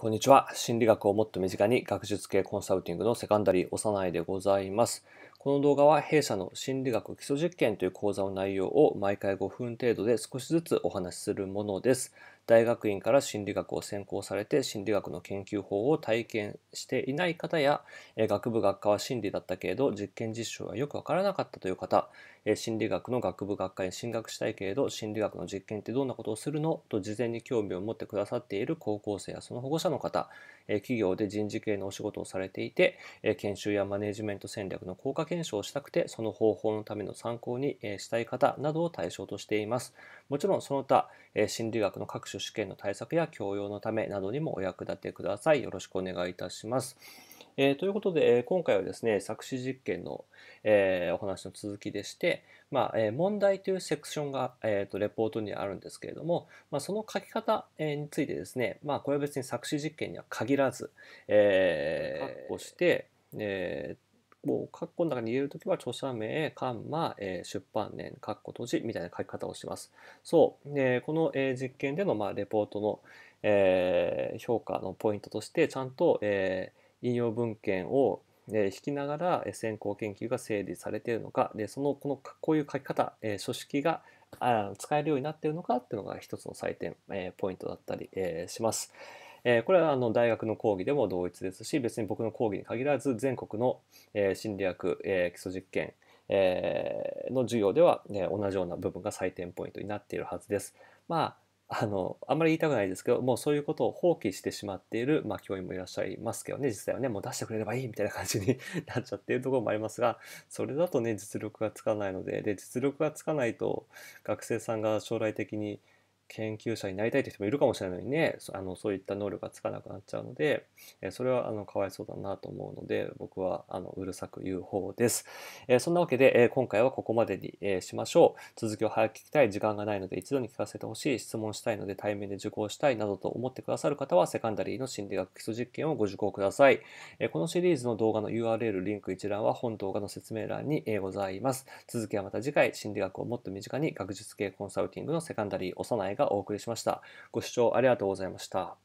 こんにちは。心理学をもっと身近に学術系コンサルティングのセカンダリー幼いでございます。この動画は弊社の心理学基礎実験という講座の内容を毎回5分程度で少しずつお話しするものです。大学院から心理学を専攻されて心理学の研究法を体験していない方や学部学科は心理だったけれど実験実証がよくわからなかったという方心理学の学部学科に進学したいけれど心理学の実験ってどんなことをするのと事前に興味を持ってくださっている高校生やその保護者の方企業で人事系のお仕事をされていて研修やマネジメント戦略の効果検証をしたくてその方法のための参考にしたい方などを対象としていますもちろんその他心理学の各種試験の対策や教養のためなどにもお役立てください。よろしくお願いいたします。えー、ということで、え今回はですね、作詞実験の、えー、お話の続きでして、まあ、え問題というセクションが、えーと、レポートにあるんですけれども、まあ、その書き方、えについてですね、まあ、これは別に作詞実験には限らず、えー、括弧して、えーこの中に入れるときは著者名、カンマ、えー、出版年、閉じみたいな書き方をします。そう、えー、この、えー、実験での、まあ、レポートの、えー、評価のポイントとして、ちゃんと、えー、引用文献をえ引きながら先行研究が整理されているのかでそのこのこういう書き方、え書式があ使えるようになっているのかっていうのが一つの採点、えポイントだったり、えします。えこれはあの大学の講義でも同一ですし別に僕の講義に限らず全国の、え心理学、え基礎実験、えの授業では、ね、同じような部分が採点ポイントになっているはずです。まああのあんまり言いたくないですけどもうそういうことを放棄してしまっている、まあ、教員もいらっしゃいますけどね実際はねもう出してくれればいいみたいな感じに なっちゃっているところもありますがそれだとね実力がつかないのでで実力がつかないと学生さんが将来的に研究者になりたいという人もいるかもしれないのにねあのそういった能力がつかなくなっちゃうので、えそれはあのかわいそうだなと思うので僕はあのうるさく言う方です、えそんなわけで、え今回はここまでに、えしましょう続きを早く聞きたい時間がないので一度に聞かせてほしい質問したいので対面で受講したいなどと思ってくださる方はセカンダリーの心理学基礎実験をご受講ください、えこのシリーズの動画の URL リンク一覧は本動画の説明欄にございます続きはまた次回心理学をもっと身近に学術系コンサルティングのセカンダリー幼いがお送りしました。ご視聴ありがとうございました。